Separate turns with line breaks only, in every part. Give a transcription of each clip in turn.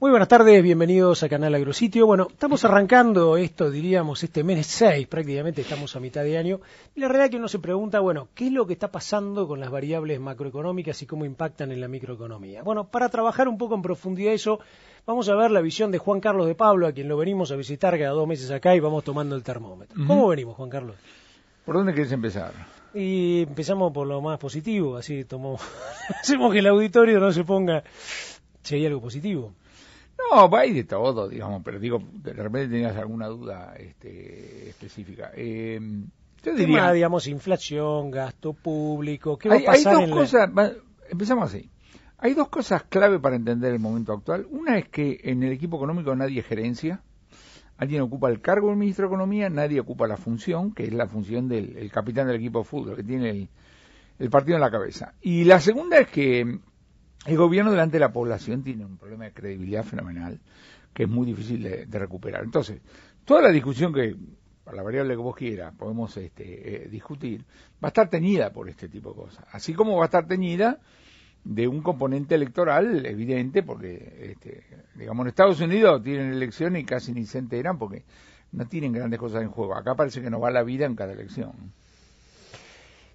Muy buenas tardes, bienvenidos a Canal Agrositio. Bueno, estamos arrancando esto, diríamos, este mes 6, prácticamente estamos a mitad de año. Y la realidad es que uno se pregunta, bueno, ¿qué es lo que está pasando con las variables macroeconómicas y cómo impactan en la microeconomía? Bueno, para trabajar un poco en profundidad eso, vamos a ver la visión de Juan Carlos de Pablo, a quien lo venimos a visitar cada dos meses acá y vamos tomando el termómetro. ¿Cómo venimos, Juan Carlos? ¿Por dónde querés empezar? Y empezamos por lo más positivo, así tomó... hacemos que el auditorio no se ponga, si hay algo positivo.
No, hay de todo, digamos, pero digo, de repente tenías alguna duda este, específica. Em, yo
digamos, inflación, gasto público, ¿qué va hay, a pasar Hay dos cosas,
empezamos así. Hay dos cosas clave para entender el momento actual. Una es que en el equipo económico nadie gerencia, alguien ocupa el cargo del ministro de Economía, nadie ocupa la función, que es la función del capitán del equipo de fútbol, que tiene el partido en la cabeza. Y la segunda es que el gobierno delante de la población tiene un problema de credibilidad fenomenal que es muy difícil de, recuperar. Entonces, toda la discusión que, para la variable que vos quieras, podemos este, eh, discutir, va a estar teñida por este tipo de cosas. Así como va a estar teñida de un componente electoral evidente, porque, este, digamos, en Estados Unidos tienen elecciones y casi ni se enteran porque no tienen grandes cosas en juego. Acá parece que nos va la vida en cada elección.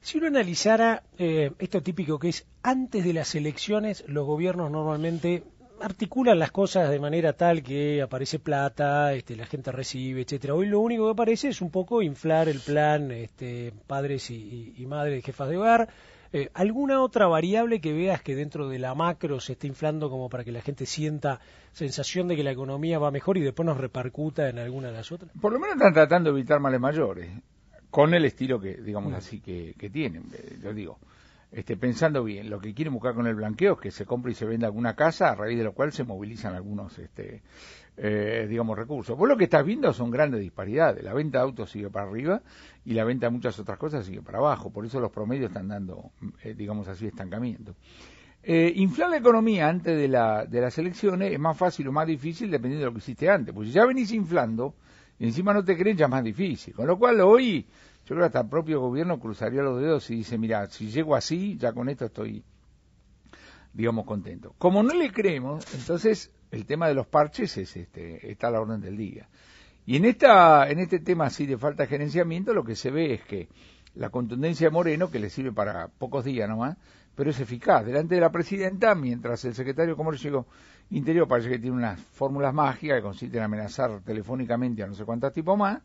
Si uno analizara eh, esto típico que es antes de las elecciones, los gobiernos normalmente articulan las cosas de manera tal que aparece plata, este, la gente recibe, etcétera. Hoy lo único que aparece es un poco inflar el plan, este, padres y, madres, jefas de hogar. Eh, ¿Alguna otra variable que veas que dentro de la macro se está inflando como para que la gente sienta sensación de que la economía va mejor y después nos repercuta en alguna de las otras? Por lo menos están tratando de evitar
males mayores con el estilo que, digamos así, que, que tienen, eh, yo digo. Este, pensando bien, lo que quieren buscar con el blanqueo es que se compre y se venda alguna casa, a raíz de lo cual se movilizan algunos, este, eh, digamos, recursos. Vos lo que estás viendo son grandes disparidades. La venta de autos sigue para arriba y la venta de muchas otras cosas sigue para abajo. Por eso los promedios están dando, eh, digamos así, estancamiento. inflar la economía antes de, de las elecciones es más fácil o más difícil dependiendo de lo que hiciste antes. Porque si ya venís inflando, y encima no te creen ya es más difícil. Con lo cual hoy yo creo que hasta el propio gobierno cruzaría los dedos y dice, mira, si llego así, ya con esto estoy, digamos, contento. Como no le creemos, entonces el tema de los parches es este, está a la orden del día. Y en, esta, en este tema así de falta de gerenciamiento, lo que se ve es que la contundencia de Moreno, que le sirve para pocos días nomás, pero es eficaz. Delante de la presidenta, mientras el secretario de llegó Interior parece que tiene unas fórmulas mágicas que consisten en amenazar telefónicamente a no sé cuántas tipos más.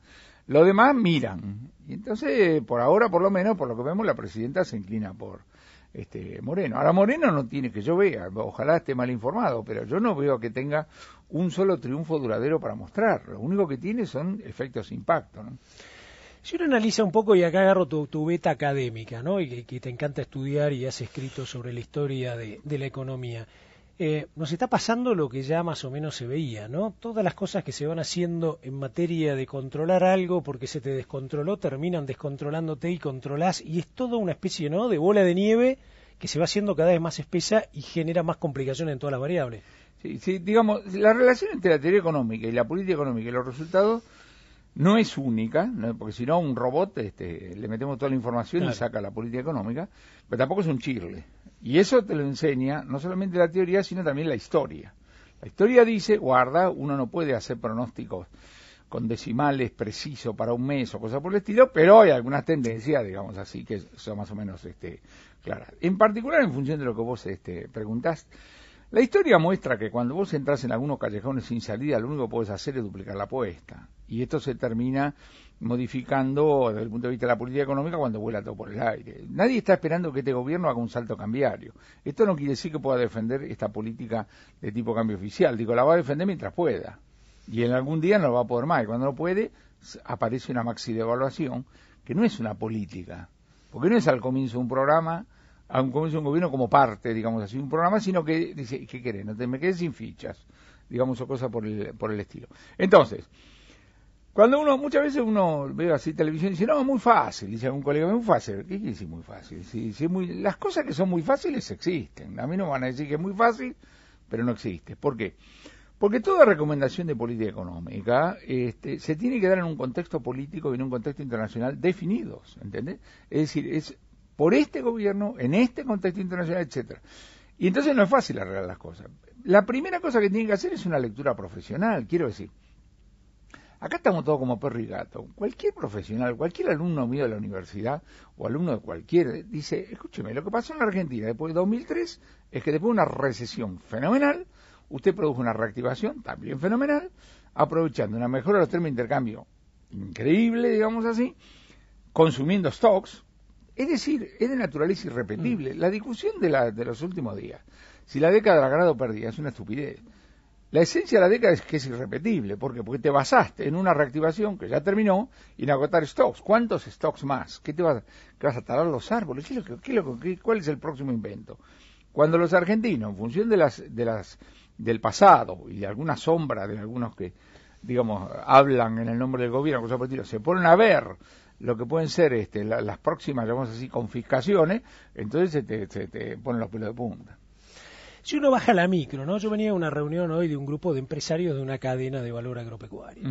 Los demás miran. Y entonces, por ahora, por lo menos, por lo que vemos, la presidenta se inclina por este Moreno. Ahora, Moreno no tiene que yo vea, ojalá esté mal informado, pero yo no veo que tenga un solo triunfo duradero para mostrar. Lo único que tiene son efectos impacto. ¿no?
Si uno analiza un poco, y acá agarro tu, tu beta académica, ¿no? Y que, te encanta estudiar y has escrito sobre la historia de, de la economía eh, nos está pasando lo que ya más o menos se veía, ¿no? Todas las cosas que se van haciendo en materia de controlar algo porque se te descontroló, terminan descontrolándote y controlás, y es toda una especie, ¿no?, de bola de nieve que se va haciendo cada vez más espesa y genera más complicaciones en todas las variables. Sí, digamos,
la relación entre la teoría económica y la política económica y los resultados no es única, porque si no, un robot este, le metemos toda la información y saca la política económica, pero tampoco es un chirle. Y eso te lo enseña no solamente la teoría, sino también la historia. La historia dice, guarda, uno no puede hacer pronósticos con decimales precisos para un mes o cosas por el estilo, pero hay algunas tendencias, digamos así, que son más o menos este, claras. En particular, en función de lo que vos este, la historia muestra que cuando vos entras en algunos callejones sin salida, lo único que podés hacer es duplicar la apuesta. Y esto se termina modificando desde el punto de vista de la política económica cuando vuela todo por el aire. Nadie está esperando que este gobierno haga un salto cambiario. Esto no quiere decir que pueda defender esta política de tipo cambio oficial. Digo, la va a defender mientras pueda. Y en algún día no lo va a poder más. Y cuando no puede, aparece una maxi evaluación que no es una política. Porque no es al comienzo de un programa a un comienzo un gobierno como parte, digamos así, un programa, sino que dice, ¿qué querés? No te me quedé sin fichas, digamos, o cosas por el, por el estilo. Entonces, cuando uno, muchas veces uno ve así televisión y dice, no, muy fácil, dice algún colega, muy fácil. ¿Qué quiere decir muy fácil? las cosas que son muy fáciles existen. A mí no van a decir que es muy fácil, pero no existe. ¿Por qué? Porque toda recomendación de política económica este, se tiene que dar en un contexto político y en un contexto internacional definidos, ¿entendés? Es decir, es por este gobierno, en este contexto internacional, etcétera. Y entonces no es fácil arreglar las cosas. La primera cosa que tienen que hacer es una lectura profesional, quiero decir. Acá estamos todos como perro y gato. Cualquier profesional, cualquier alumno mío de la universidad o alumno de cualquier, dice, escúcheme, lo que pasó en la Argentina después de 2003 es que después de una recesión fenomenal, usted produjo una reactivación también fenomenal, aprovechando una mejora de los términos de intercambio increíble, digamos así, consumiendo stocks, es decir, es de naturaleza irrepetible. Mm. La discusión de, los últimos días, si la década la ganado o perdida, es una estupidez. La esencia de la década es que es irrepetible. ¿Por qué? Porque te basaste en una reactivación que ya terminó y en agotar stocks. ¿Cuántos stocks más? ¿Qué te vas, ¿Qué vas a talar los árboles? ¿Qué qué ¿Cuál es el próximo invento? Cuando los argentinos, en función de las, del pasado y de alguna sombra de algunos que, digamos, hablan en el nombre del gobierno, se ponen a ver lo que pueden ser este, las próximas, llamamos así, confiscaciones, entonces se te, ponen los pelos de punta.
Si uno baja la micro, ¿no? Yo venía a una reunión hoy de un grupo de empresarios de una cadena de valor agropecuario.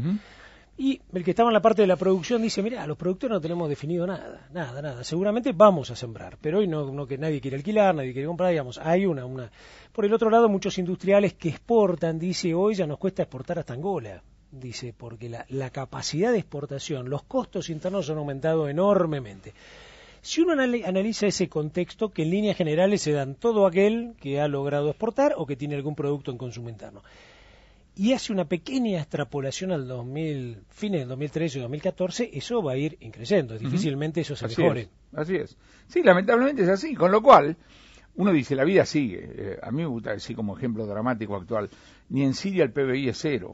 Y el que estaba en la parte de la producción dice, mira, los productores no tenemos definido nada, nada, nada. Seguramente vamos a sembrar, pero hoy no, no que nadie quiere alquilar, nadie quiere comprar, digamos, hay una, una. Por el otro lado, muchos industriales que exportan, dice, hoy ya nos cuesta exportar hasta Angola dice, porque la, capacidad de exportación, los costos internos han aumentado enormemente. Si uno analiza ese contexto, que en líneas generales se dan todo aquel que ha logrado exportar o que tiene algún producto en consumo interno, y hace una pequeña extrapolación al 2000, fines del 2013 y 2014, eso va a ir increciendo. Difícilmente eso se mejore. así es. Sí, lamentablemente es así. Con lo cual,
uno dice, la vida sigue. Eh, a mí me gusta decir como ejemplo dramático actual, ni en Siria el PBI es cero.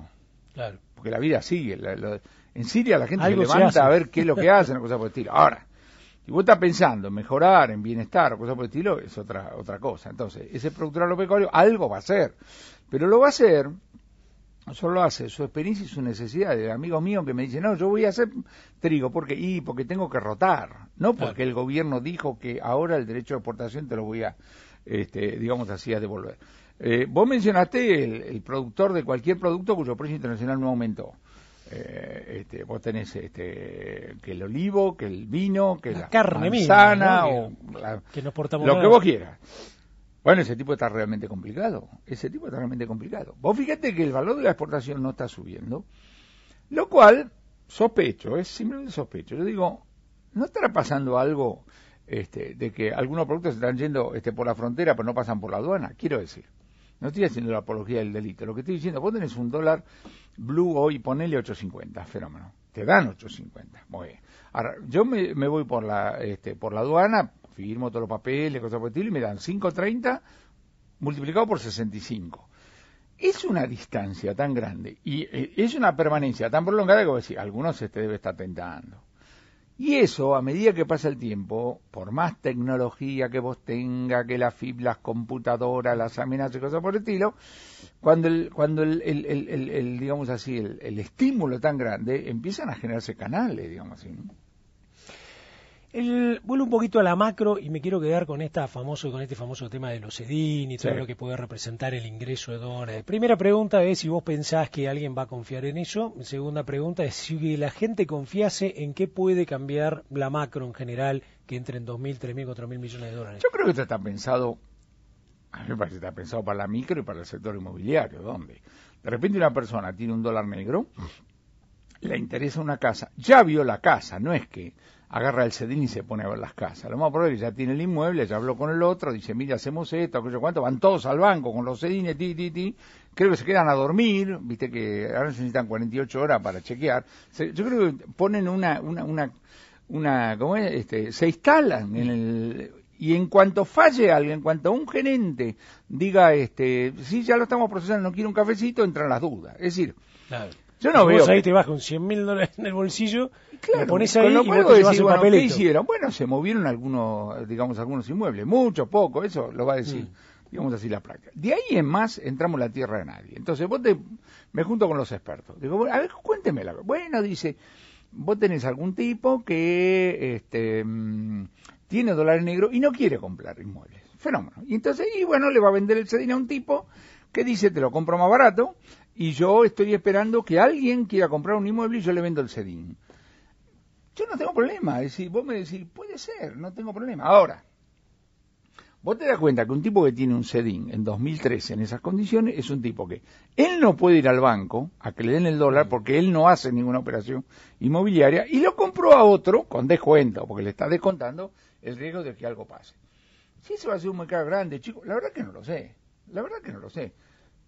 Claro. Porque la vida sigue. en Siria la gente se levanta a ver qué es lo que hacen, cosas por el estilo. Ahora, si vos estás pensando en mejorar, en bienestar o cosas por el estilo, es otra, otra cosa. Entonces, ese productor agropecuario algo va a hacer. Pero lo va a hacer, no solo lo hace, su experiencia y su necesidad. De amigo mío que me dice no, yo voy a hacer trigo porque, y porque tengo que rotar. No porque el gobierno dijo que ahora el derecho de exportación te lo voy a, este, digamos así, a devolver. Eh, vos mencionaste el, productor de cualquier producto cuyo precio internacional no aumentó. Eh, este, vos tenés este, que el olivo, que el vino, que la, carne manzana, o
lo que vos quieras.
Bueno, ese tipo está realmente complicado. Ese tipo está realmente complicado. Vos fíjate que el valor de la exportación no está subiendo, lo cual sospecho, es simplemente sospecho. Yo digo, ¿no estará pasando algo este, de que algunos productos se están yendo este, por la frontera pero no pasan por la aduana? Quiero decir. No estoy haciendo la apología del delito. Lo que estoy diciendo, vos tenés un dólar blue hoy, ponele 8.50, fenómeno. Te dan 8.50. Muy bien. Ahora, yo me, voy por la, este, por la aduana, firmo todos los papeles, cosas por el estilo, y me dan 5.30 multiplicado por 65. Es una distancia tan grande y eh, es una permanencia tan prolongada que vos decís, algunos se te debe estar tentando. Y eso, a medida que pasa el tiempo, por más tecnología que vos tengas, que las FIB, las computadoras, las amenazas y cosas por el estilo, cuando el, cuando el, el, el, el digamos así, el, estímulo tan grande, empiezan a generarse canales, digamos así.
El, vuelvo un poquito a la macro y me quiero quedar con esta famoso, con este famoso tema de los EDIN y todo lo que puede representar el ingreso de dólares. Primera pregunta es si vos pensás que alguien va a confiar en eso. Segunda pregunta es si la gente confiase en qué puede cambiar la macro en general que entre en 2.000, 3.000, 4.000 millones de dólares. Yo
creo que esto está pensado, a mí pensado para la micro y para el sector inmobiliario, ¿Dónde? de repente una persona tiene un dólar negro, le interesa una casa, ya vio la casa, no es que agarra el sedín y se pone a ver las casas. Lo más probable es ya tiene el inmueble, ya habló con el otro, dice, mira, hacemos esto, aquello, cuánto, van todos al banco con los sedines, ti, ti, ti. Creo que se quedan a dormir, viste que ahora necesitan 48 horas para chequear. yo creo que ponen una, una, una, una ¿cómo es? Este, se instalan en el... Y en cuanto falle alguien, en cuanto un gerente diga, este, sí, ya lo estamos procesando, no quiero un cafecito,
entran las dudas. Es decir, claro. Yo no veo. Vos ahí te vas un 100 mil dólares en el bolsillo, claro, lo pones ahí y ¿qué hicieron?
Bueno, se movieron algunos, digamos, algunos inmuebles, mucho, poco, eso lo va a decir, mm. digamos así, la práctica. De ahí en más entramos en la tierra de nadie. Entonces vos te, me junto con los expertos. Digo, a ver, cuéntemela. Bueno, dice, vos tenés algún tipo que este, mm, tiene dólares negros y no quiere comprar inmuebles. Fenómeno. Y entonces, y bueno, le va a vender el sedín a un tipo que dice, te lo compro más barato, y yo estoy esperando que alguien quiera comprar un inmueble y yo le vendo el sedín. Yo no tengo problema, vos me decís, puede ser, no tengo problema. Ahora, vos te das cuenta que un tipo que tiene un sedín en 2013 en esas condiciones es un tipo que él no puede ir al banco a que le den el dólar porque él no hace ninguna operación inmobiliaria y lo compró a otro con descuento porque le está descontando el riesgo de que algo pase. Si eso va a ser un mercado grande, chico, la verdad que no lo sé, la verdad que no lo sé.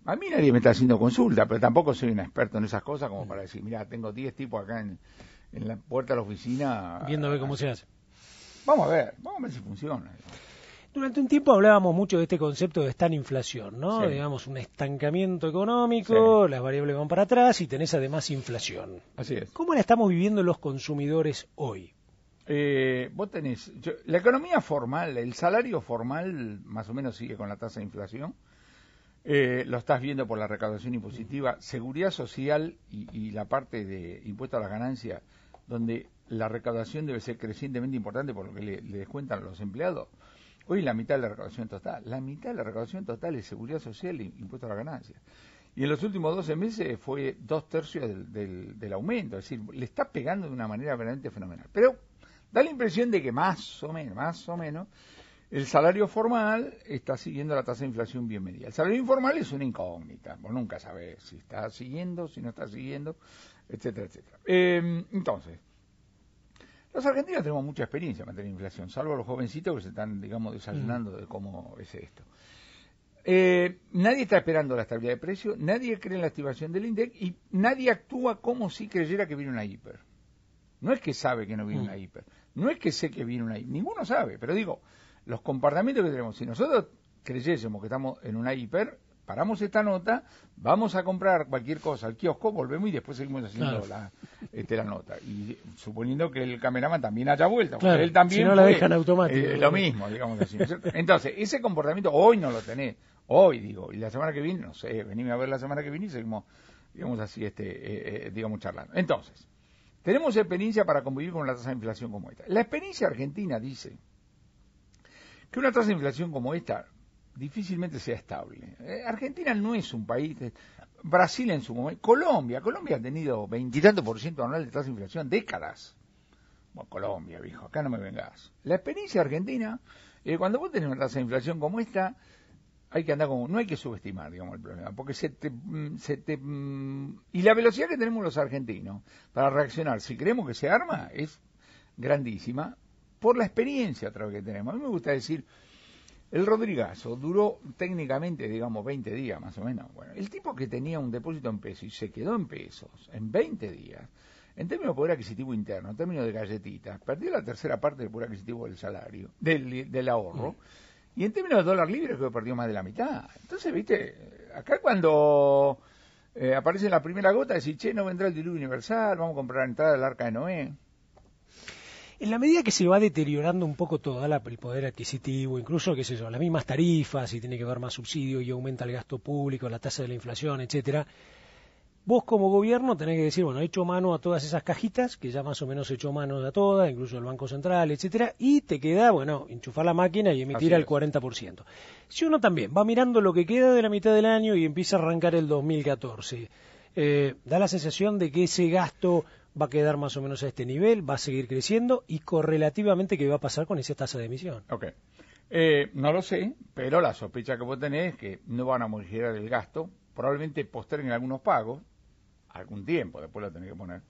A mí nadie me está haciendo consulta, pero tampoco soy un experto en esas cosas como para decir, mira, tengo 10 tipos acá en, la puerta de la
oficina. Viendo a ver cómo se hace. Vamos a ver, vamos a ver si funciona. Durante un tiempo hablábamos mucho de este concepto de esta inflación, ¿no? Digamos, un estancamiento económico, las variables van para atrás y tenés además inflación. Así es. ¿Cómo la estamos viviendo los consumidores hoy? Eh, vos tenés, la economía formal, el salario
formal más o menos sigue con la tasa de inflación, eh, lo estás viendo por la recaudación impositiva, seguridad social y, la parte de impuesto a las ganancias, donde la recaudación debe ser crecientemente importante por lo que le, descuentan los empleados. Hoy la mitad de la recaudación total, la mitad de la recaudación total es seguridad social e impuesto a las ganancias. Y en los últimos 12 meses fue dos tercios del, del aumento, es decir, le está pegando de una manera verdaderamente fenomenal. Pero da la impresión de que más o menos, más o menos, el salario formal está siguiendo la tasa de inflación bien media. El salario informal es una incógnita, vos nunca sabés si está siguiendo, si no está siguiendo, etcétera, etcétera. Em, entonces, los argentinos tenemos mucha experiencia en materia de inflación, salvo los jovencitos que se están, digamos, desayunando mm. de cómo es esto. Eh, nadie está esperando la estabilidad de precio, nadie cree en la activación del INDEC y nadie actúa como si creyera que viene una hiper. No es que sabe que no viene mm. una hiper, no es que sé que viene una hiper, ninguno sabe, pero digo, los comportamientos que tenemos. Si nosotros creyésemos que estamos en una hiper, paramos esta nota, vamos a comprar cualquier cosa al kiosco, volvemos y después seguimos haciendo la, este, la nota. Y suponiendo que el cameraman también haya vuelto, él también. Si no la dejan eh, lo mismo, digamos así. Entonces, ese comportamiento hoy no lo tenés. Hoy, digo, y la semana que viene, no sé, venime a ver la semana que viene y seguimos, digamos así, este, eh, eh, digamos, charlando. Entonces, tenemos experiencia para convivir con la tasa de inflación como esta. La experiencia argentina dice que una tasa de inflación como esta difícilmente sea estable. Eh, argentina no es un país, Brasil en su momento, Colombia, Colombia ha tenido veintitantos por ciento anual de tasa de inflación décadas. Bueno, Colombia, viejo, acá no me vengas. La experiencia argentina, eh, cuando vos tenés una tasa de inflación como esta, hay que andar como, no hay que subestimar, digamos, el problema, porque se te, mm, se te, mm, y la velocidad que tenemos los argentinos para reaccionar, si creemos que se arma, es grandísima por la experiencia otra vez que tenemos. A mí me gusta decir, el Rodrigazo duró técnicamente, digamos, 20 días más o menos. Bueno, el tipo que tenía un depósito en pesos y se quedó en pesos en 20 días, en términos de poder adquisitivo interno, en términos de galletitas, perdió la tercera parte del poder adquisitivo del salario, del, ahorro. Y en términos de dólar libre, que perdió más de la mitad. Entonces, viste, acá cuando eh, aparece la primera gota, decís, che, no vendrá el diluvio universal, vamos a comprar la entrada del arca de Noé
en la medida que se va deteriorando un poco todo el poder adquisitivo, incluso, qué sé yo, las mismas tarifas, y tiene que haber más subsidio y aumenta el gasto público, la tasa de la inflación, etcétera, vos como gobierno tenés que decir, bueno, he hecho mano a todas esas cajitas, que ya más o menos he hecho mano a todas, incluso el Banco Central, etcétera, y te queda, bueno, enchufar la máquina y emitir al 40%. Si uno también va mirando lo que queda de la mitad del año y empieza a arrancar el 2014, eh, da la sensación de que ese gasto va a quedar más o menos a este nivel, va a seguir creciendo y correlativamente qué va a pasar con esa tasa de emisión. Ok. Eh, no lo
sé, pero la sospecha que vos tenés es que no van a modificar el gasto, probablemente posterguen algunos pagos, algún tiempo, después lo tenés que poner.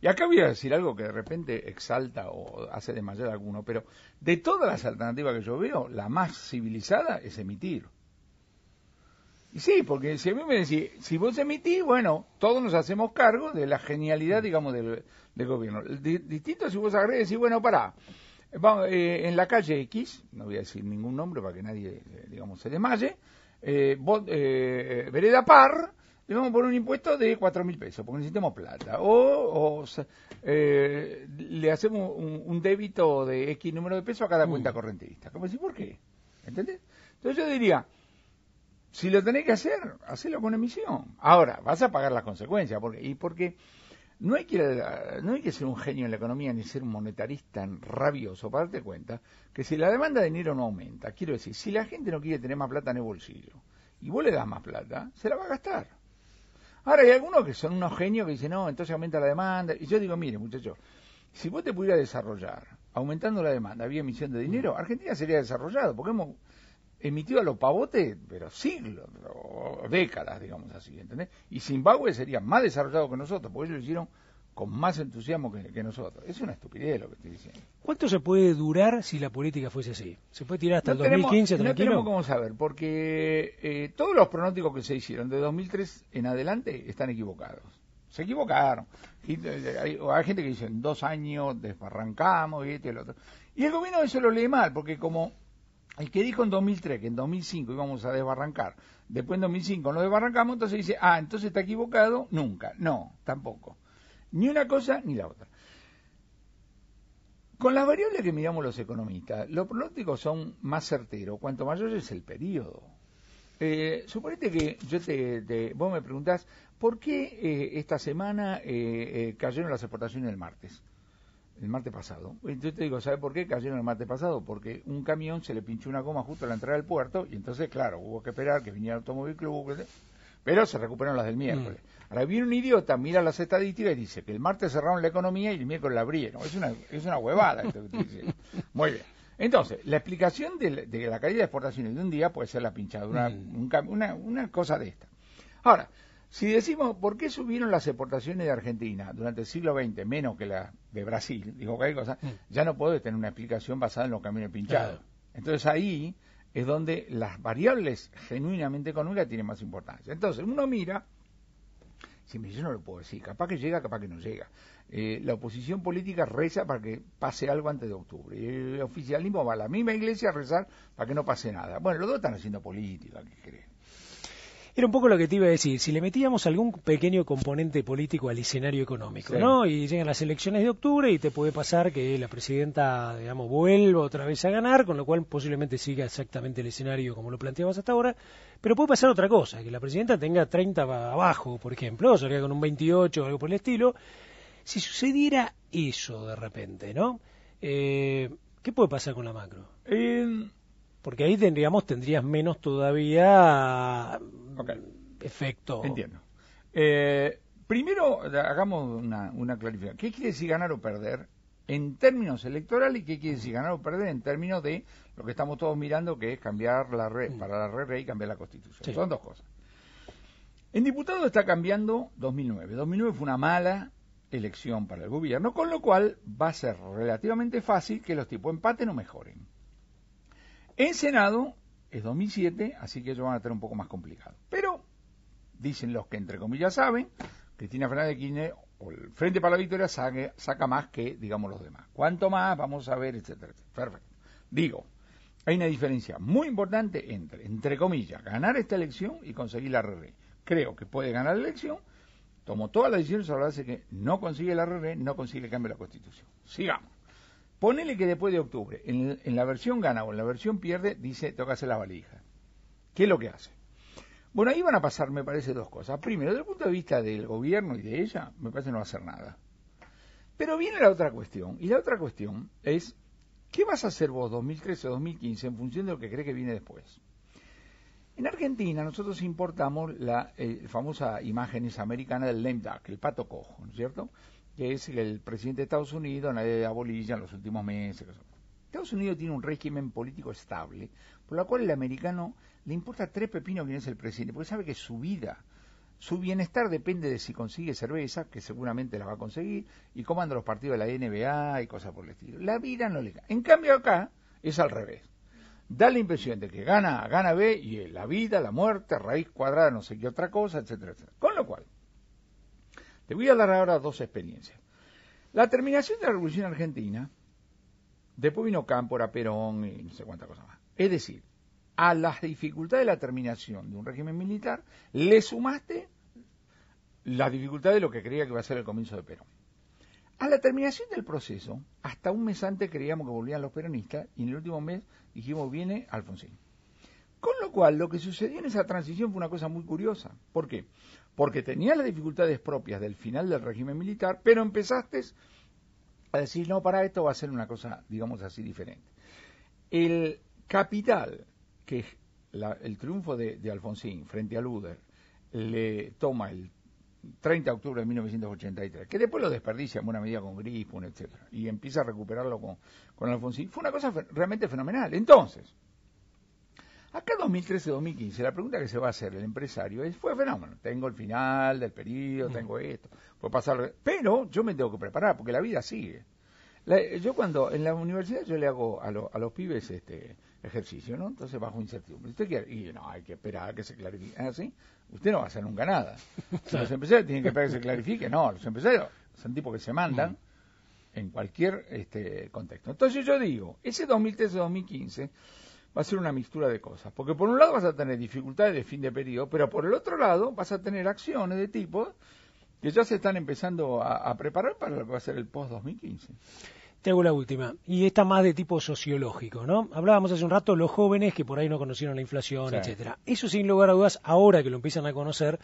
Y acá voy a decir algo que de repente exalta o hace desmayar a alguno, pero de todas las alternativas que yo veo, la más civilizada es emitir. Sí, porque si si vos emitís, bueno, todos nos hacemos cargo de la genialidad, digamos, del, gobierno. Distinto si vos agregas y decís, bueno, pará, eh, en la calle X, no voy a decir ningún nombre para que nadie, eh, digamos, se desmaye, eh, vos, vereda par, le vamos a poner un impuesto de cuatro mil pesos, porque necesitamos plata. O, le hacemos un, débito de X número de pesos a cada cuenta correntista. Como decir, ¿por qué? ¿Entendés? Entonces yo diría, si lo tenés que hacer, hacelo con emisión. Ahora, vas a pagar las consecuencias. Porque, y porque no hay, que, no hay que ser un genio en la economía ni ser un monetarista rabioso para darte cuenta que si la demanda de dinero no aumenta, quiero decir, si la gente no quiere tener más plata en el bolsillo y vos le das más plata, se la va a gastar. Ahora hay algunos que son unos genios que dicen, no, entonces aumenta la demanda. Y yo digo, mire, muchachos, si vos te pudieras desarrollar aumentando la demanda había emisión de dinero, mm. Argentina sería desarrollado, porque hemos emitió a los pavotes, pero siglos, décadas, digamos así, ¿entendés? Y Zimbabue sería más desarrollado que nosotros, porque ellos lo hicieron con más entusiasmo que,
nosotros. Es una estupidez lo que estoy diciendo. ¿Cuánto se puede durar si la política fuese así? ¿Se puede tirar hasta el 2015 tranquilo? No tenemos
cómo saber, porque eh, todos los pronósticos que se hicieron de 2003 en adelante están equivocados. Se equivocaron. Eh, hay, gente que dice, en dos años desbarrancamos y este y el otro. Y el gobierno eso lo lee mal, porque como el que dijo en 2003 que en 2005 íbamos a desbarrancar, después en 2005 no desbarrancamos, entonces dice, ah, entonces está equivocado, nunca. No, tampoco. Ni una cosa ni la otra. Con las variables que miramos los economistas, los pronósticos son más certeros cuanto mayor es el periodo. Eh, suponete que yo te, vos me preguntás, ¿por qué eh, esta semana eh, cayeron las exportaciones el martes? el martes pasado. Entonces te digo, ¿sabes por qué cayeron el martes pasado? Porque un camión se le pinchó una goma justo a la entrada del puerto y entonces, claro, hubo que esperar que viniera el automóvil club, pero se recuperaron las del miércoles. Mm. Ahora viene un idiota, mira las estadísticas y dice que el martes cerraron la economía y el miércoles la abrieron. Es una, es una huevada esto que te dice. Muy bien. Entonces, la explicación de la, caída de exportaciones de un día puede ser la pinchadura, mm. una, una cosa de esta. Ahora, si decimos, ¿por qué subieron las exportaciones de Argentina durante el siglo XX, menos que la de Brasil? Mm. ya no puedo tener una explicación basada en los caminos pinchados. Entonces ahí es donde las variables genuinamente económicas tienen más importancia. Entonces uno mira, si yo no lo puedo decir, capaz que llega, capaz que no llega. Eh, la oposición política reza para que pase algo antes de octubre. El oficialismo va a la misma iglesia a rezar para que no pase nada. Bueno, los dos están haciendo política, ¿qué creen?
Era un poco lo que te iba a decir, si le metíamos algún pequeño componente político al escenario económico, ¿no? Y llegan las elecciones de octubre y te puede pasar que la presidenta, digamos, vuelva otra vez a ganar, con lo cual posiblemente siga exactamente el escenario como lo planteabas hasta ahora, pero puede pasar otra cosa, que la presidenta tenga 30 abajo, por ejemplo, o salga con un 28 o algo por el estilo. Si sucediera eso de repente, ¿no? Eh, ¿Qué puede pasar con la macro? Eh, porque ahí tendríamos, tendrías menos todavía mm, efecto. Entiendo.
Eh, primero, hagamos una, clarificación. ¿Qué quiere decir ganar o perder en términos electorales y qué quiere decir ganar o perder en términos de lo que estamos todos mirando, que es cambiar la red, mm. para la red y cambiar la constitución. Son dos cosas. En diputado está cambiando 2009. 2009 fue una mala elección para el gobierno, con lo cual va a ser relativamente fácil que los tipos empaten o mejoren. En Senado es 2007, así que ellos van a estar un poco más complicado. Pero dicen los que entre comillas saben, Cristina Fernández de o el Frente para la Victoria saca más que, digamos, los demás. ¿Cuánto más? Vamos a ver, etcétera, Perfecto. Digo, hay una diferencia muy importante entre, entre comillas, ganar esta elección y conseguir la RR. E. Creo que puede ganar la elección, tomó todas las decisiones sobre la que no consigue la RR, e, no consigue el cambio de la Constitución. Sigamos. Ponele que después de octubre, en, la versión gana o en la versión pierde, dice, hacer la valija. ¿Qué es lo que hace? Bueno, ahí van a pasar, me parece, dos cosas. Primero, desde el punto de vista del gobierno y de ella, me parece no va a hacer nada. Pero viene la otra cuestión, y la otra cuestión es, ¿qué vas a hacer vos 2013 o 2015 en función de lo que cree que viene después? En Argentina nosotros importamos la eh, famosa imagen americana del lame duck, el pato cojo, ¿no es cierto?, que es el presidente de Estados Unidos, nadie da bolilla en los últimos meses. Estados Unidos tiene un régimen político estable, por lo cual el americano le importa tres pepinos quién es el presidente, porque sabe que su vida, su bienestar depende de si consigue cerveza, que seguramente la va a conseguir, y cómo andan los partidos de la NBA y cosas por el estilo. La vida no le gana. En cambio acá es al revés. Da la impresión de que gana gana B, y la vida, la muerte, raíz cuadrada, no sé qué otra cosa, etcétera, etcétera te voy a dar ahora dos experiencias. La terminación de la Revolución Argentina, después vino Cámpora, Perón y no sé cuánta cosa más. Es decir, a las dificultades de la terminación de un régimen militar le sumaste la dificultad de lo que creía que iba a ser el comienzo de Perón. A la terminación del proceso, hasta un mes antes creíamos que volvían los peronistas y en el último mes dijimos viene Alfonsín. Con lo cual, lo que sucedió en esa transición fue una cosa muy curiosa. ¿Por qué? porque tenía las dificultades propias del final del régimen militar, pero empezaste a decir, no, para esto va a ser una cosa, digamos así, diferente. El capital que la, el triunfo de, Alfonsín frente a Luder le toma el 30 de octubre de 1983, que después lo desperdicia en buena medida con Grispun, etcétera, y empieza a recuperarlo con, Alfonsín, fue una cosa realmente fenomenal. Entonces, Acá 2013-2015, la pregunta que se va a hacer el empresario es, fue fenómeno, tengo el final del periodo, mm. tengo esto, puedo pasar... Pero yo me tengo que preparar, porque la vida sigue. yo cuando, en la universidad yo le hago a, a, los pibes este ejercicio, ¿no? Entonces bajo incertidumbre. ¿Usted quiere? Y no, hay que esperar a que se clarifique. Ah, Usted no va a hacer nunca nada. los empresarios tienen que esperar que se clarifique. No, los empresarios son tipos que se mandan. Mm. en cualquier este, contexto. Entonces yo digo, ese 2013-2015 va a ser una mixtura de cosas. Porque por un lado vas a tener dificultades de fin de periodo, pero por el otro lado vas a tener acciones de tipo que ya se están empezando a, preparar para lo que va a ser el post-2015.
Te hago la última, y esta más de tipo sociológico, ¿no? Hablábamos hace un rato los jóvenes que por ahí no conocieron la inflación, etcétera. Eso sin lugar a dudas, ahora que lo empiezan a conocer,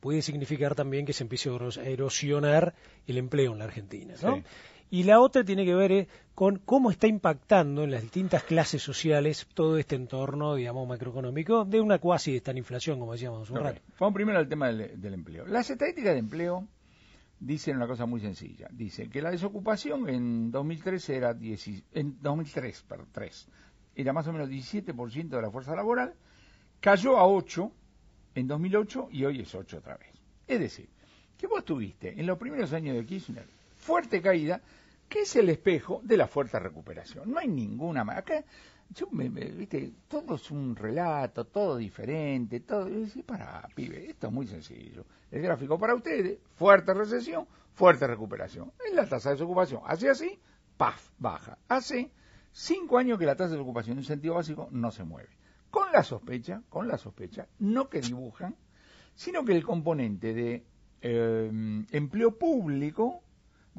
puede significar también que se empiece a erosionar el empleo en la Argentina, ¿no? Y la otra tiene que ver eh, con cómo está impactando en las distintas clases sociales todo este entorno, digamos, macroeconómico de una cuasi de esta inflación, como decíamos un rato. Vamos primero al tema del,
empleo. Las estadísticas de empleo dicen una cosa muy sencilla. Dice que la desocupación en 2003 era en 2003, por 3, era más o menos 17% de la fuerza laboral, cayó a 8 en 2008 y hoy es 8 otra vez. Es decir, que vos tuviste en los primeros años de Kirchner fuerte caída, que es el espejo de la fuerte recuperación. No hay ninguna más. Acá, yo me, viste, todo es un relato, todo diferente, todo. Y para, pibe, esto es muy sencillo. El gráfico para ustedes, fuerte recesión, fuerte recuperación. Es la tasa de desocupación. Hace así, paf, baja. Hace cinco años que la tasa de desocupación en un sentido básico no se mueve. Con la sospecha, con la sospecha, no que dibujan, sino que el componente de em, empleo público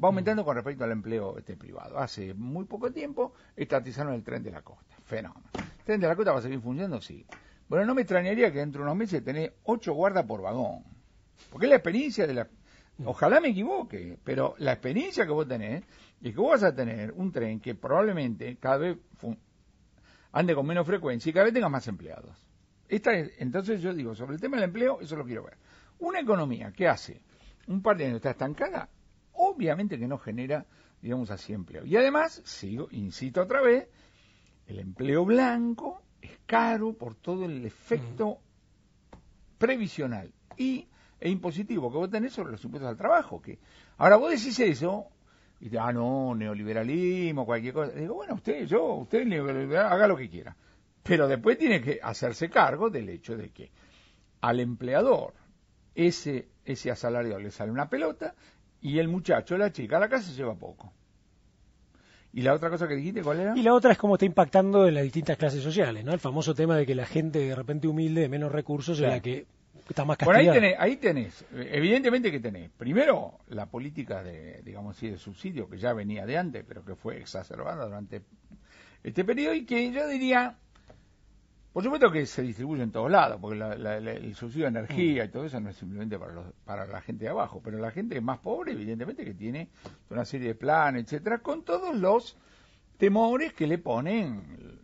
va mm. aumentando con respecto al empleo este privado. Hace muy poco tiempo estatizaron el tren de la costa. Fenómeno. ¿El tren de la costa va a seguir funcionando? Sí. Bueno, no me extrañaría que dentro de unos meses tenés ocho guardas por vagón. Porque es la experiencia de la... Ojalá me equivoque, pero la experiencia que vos tenés es que vos vas a tener un tren que probablemente cada vez ande con menos frecuencia y cada vez tenga más empleados. Esta entonces yo digo, sobre el tema del empleo, eso lo quiero ver. Una economía que hace un par de años está estancada, obviamente que no genera, digamos así, empleo. Y además, sigo, incito otra vez, el empleo blanco es caro por todo el efecto previsional y, e impositivo que vos tenés sobre los impuestos al trabajo. Que, ahora vos decís eso, y te, ah, no, neoliberalismo, cualquier cosa. Digo, bueno, usted, yo, usted haga lo que quiera. Pero después tiene que hacerse cargo del hecho de que al empleador ese, ese asalariado le sale una pelota y el muchacho, la chica, a la casa lleva poco. ¿Y la otra cosa que dijiste, cuál era?
Y la otra es cómo está impactando en las distintas clases sociales, ¿no? El famoso tema de que la gente de repente humilde, de menos recursos, es la que está más castigada. ahí tenés,
ahí tenés, evidentemente que tenés. Primero, la política de, digamos así, de subsidio, que ya venía de antes, pero que fue exacerbada durante este periodo y que yo diría por supuesto que se distribuye en todos lados, porque el subsidio de energía mm. y todo eso no es simplemente para, para la gente de abajo, pero la gente más pobre, evidentemente, que tiene una serie de planes, etcétera, con todos los temores que le ponen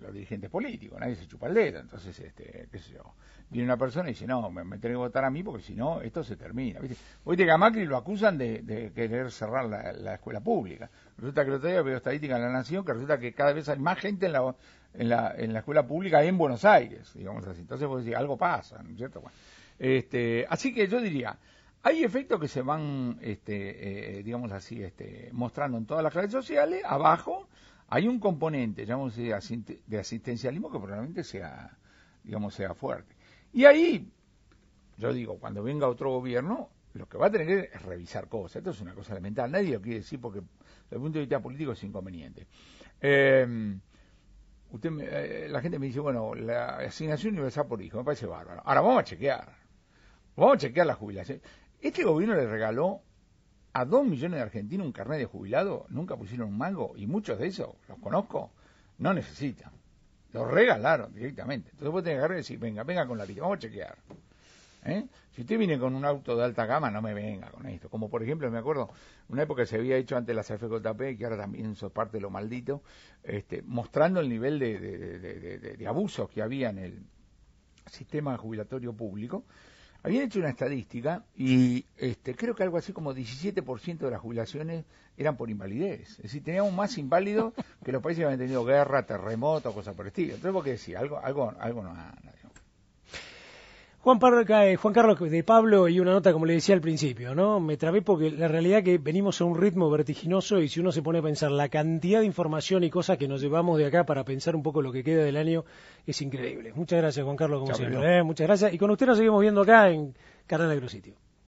los dirigentes políticos, nadie se chupa el dedo, entonces, este, qué sé yo, viene una persona y dice, no, me, tengo que votar a mí porque si no, esto se termina, ¿viste? Oíste que a Macri lo acusan de, querer cerrar la, escuela pública, resulta que lo otro día veo estadística en La Nación que resulta que cada vez hay más gente en la, en la, en la escuela pública en Buenos Aires, digamos así. Entonces, pues, decís algo pasa, ¿no es cierto? Este, así que yo diría, hay efectos que se van, este, eh, digamos así, este, mostrando en todas las clases sociales. Abajo hay un componente, digamos, de, asistencialismo que probablemente sea, digamos, sea fuerte. Y ahí, yo digo, cuando venga otro gobierno, lo que va a tener es revisar cosas. Esto es una cosa elemental. Nadie lo quiere decir porque desde el punto de vista político es inconveniente. Eh, Usted eh, eh, la gente me dice, bueno, la asignación universal por hijo, me parece bárbaro. Ahora vamos a chequear. Vamos a chequear la jubilación. Este gobierno le regaló a dos millones de argentinos un carnet de jubilado, nunca pusieron un mango, y muchos de esos, los conozco, no necesitan. Los regalaron directamente. Entonces vos tenés que agarrar y decir, venga, venga con la lista, vamos a chequear. ¿eh? Si usted viene con un auto de alta gama, no me venga con esto. Como por ejemplo, me acuerdo, una época que se había hecho antes la CFJP, que ahora también es parte de lo maldito, este, mostrando el nivel de, abusos que había en el sistema jubilatorio público. Habían hecho una estadística y este, creo que algo así como 17% de las jubilaciones eran por invalidez. Es decir, teníamos más inválidos que los países que habían tenido guerra, terremoto, cosas por el estilo. Entonces, ¿por qué decía? Algo, algo, algo no
eh, Juan, Carlos de Pablo y una nota, como le decía al principio, ¿no? Me trabé porque la realidad es que venimos a un ritmo vertiginoso y si uno se pone a pensar la cantidad de información y cosas que nos llevamos de acá para pensar un poco lo que queda del año es increíble. Muchas gracias, Juan Carlos, como siempre. ¿eh? Muchas gracias. Y con usted nos seguimos viendo acá en Canal Agrositio.